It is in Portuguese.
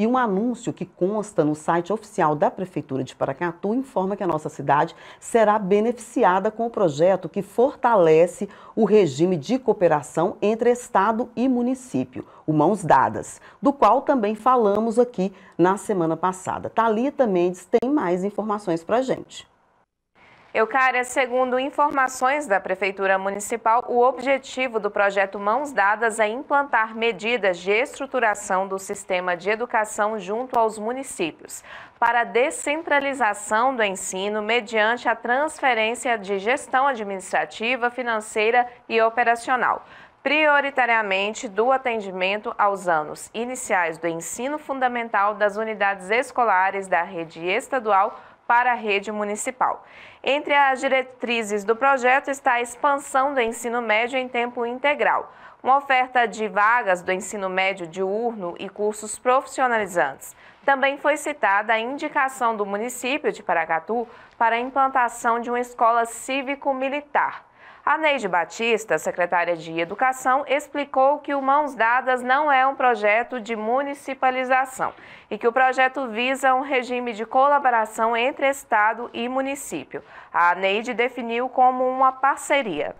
E um anúncio que consta no site oficial da Prefeitura de Paracatu informa que a nossa cidade será beneficiada com o projeto que fortalece o regime de cooperação entre Estado e município, o Mãos Dadas, do qual também falamos aqui na semana passada. Talita Mendes tem mais informações para gente. Eucária, segundo informações da Prefeitura Municipal, o objetivo do projeto Mãos Dadas é implantar medidas de estruturação do sistema de educação junto aos municípios, para descentralização do ensino mediante a transferência de gestão administrativa, financeira e operacional prioritariamente do atendimento aos anos iniciais do ensino fundamental das unidades escolares da rede estadual para a rede municipal. Entre as diretrizes do projeto está a expansão do ensino médio em tempo integral, uma oferta de vagas do ensino médio diurno e cursos profissionalizantes. Também foi citada a indicação do município de Paracatu para a implantação de uma escola cívico-militar. A Neide Batista, secretária de Educação, explicou que o Mãos Dadas não é um projeto de municipalização e que o projeto visa um regime de colaboração entre Estado e município. A Neide definiu como uma parceria.